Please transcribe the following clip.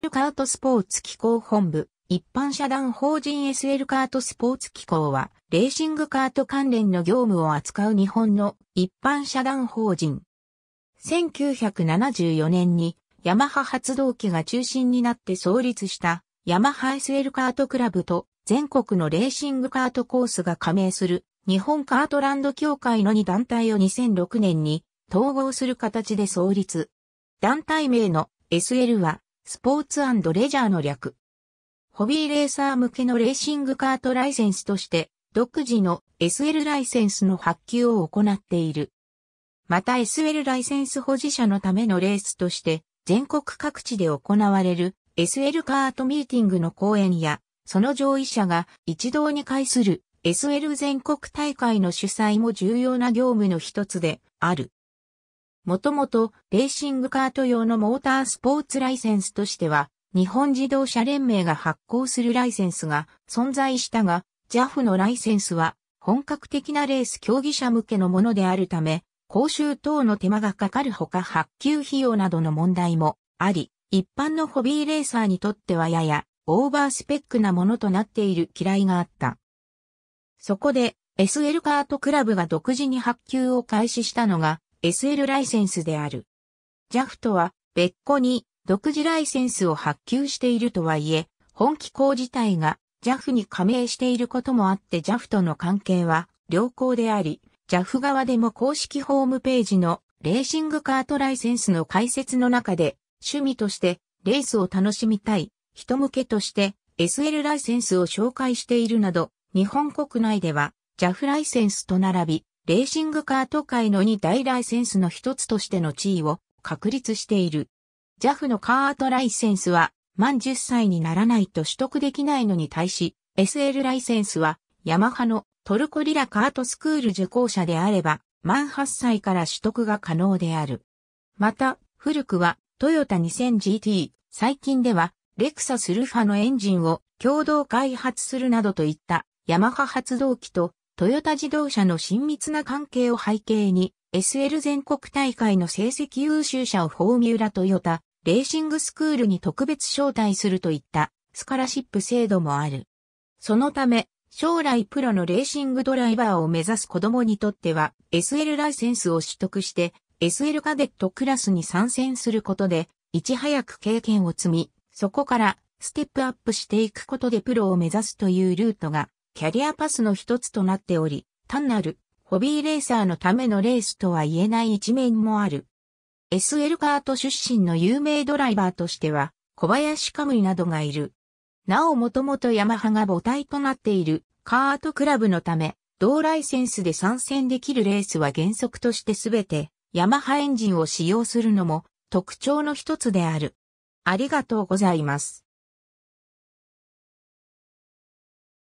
SL カートスポーツ機構本部、一般社団法人 SL カートスポーツ機構は、レーシングカート関連の業務を扱う日本の一般社団法人。1974年に、ヤマハ発動機が中心になって創立した、ヤマハ SL カートクラブと、全国のレーシングカートコースが加盟する、日本カートランド協会の2団体を2006年に、統合する形で創立。団体名の SL は、スポーツレジャーの略。ホビーレーサー向けのレーシングカートライセンスとして、独自の SL ライセンスの発給を行っている。また SL ライセンス保持者のためのレースとして、全国各地で行われる SL カートミーティングの講演や、その上位者が一堂に会する SL 全国大会の主催も重要な業務の一つである。もともとレーシングカート用のモータースポーツライセンスとしては、日本自動車連盟が発行するライセンスが存在したが、JAF のライセンスは本格的なレース競技者向けのものであるため、講習等の手間がかかるほか発給費用などの問題もあり、一般のホビーレーサーにとってはややオーバースペックなものとなっている嫌いがあった。そこで SL カートクラブが独自に発給を開始したのが SL ライセンスである。JAF とは別個に独自ライセンスを発給しているとはいえ、本機構自体が JAF に加盟していることもあって JAF との関係は良好であり、JAF 側でも公式ホームページのレーシングカートライセンスの解説の中で、趣味としてレースを楽しみたい人向けとして SL ライセンスを紹介しているなど、日本国内では JAF ライセンスと並び、レーシングカート界の2大ライセンスの一つとしての地位を確立している。JAF のカートライセンスは満10歳にならないと取得できないのに対し、SL ライセンスはヤマハのトルコリラカートスクール受講者であれば満8歳から取得が可能である。また、古くはトヨタ 2000GT、最近ではレクサスルファのエンジンを共同開発するなどといったヤマハ発動機とトヨタ自動車の親密な関係を背景に、SL 全国大会の成績優秀者をフォーミュラトヨタ、レーシングスクールに特別招待するといったスカラシップ制度もある。そのため、将来プロのレーシングドライバーを目指す子供にとっては、SL ライセンスを取得して、SL カデットクラスに参戦することで、いち早く経験を積み、そこからステップアップしていくことでプロを目指すというルートがキャリアパスの一つとなっており、単なるホビーレーサーのためのレースとは言えない一面もある。SL カート出身の有名ドライバーとしては、小林カムイなどがいる。なおもともとヤマハが母体となっているカートクラブのため、同ライセンスで参戦できるレースは原則としてすべて、ヤマハエンジンを使用するのも特徴の一つである。ありがとうございます。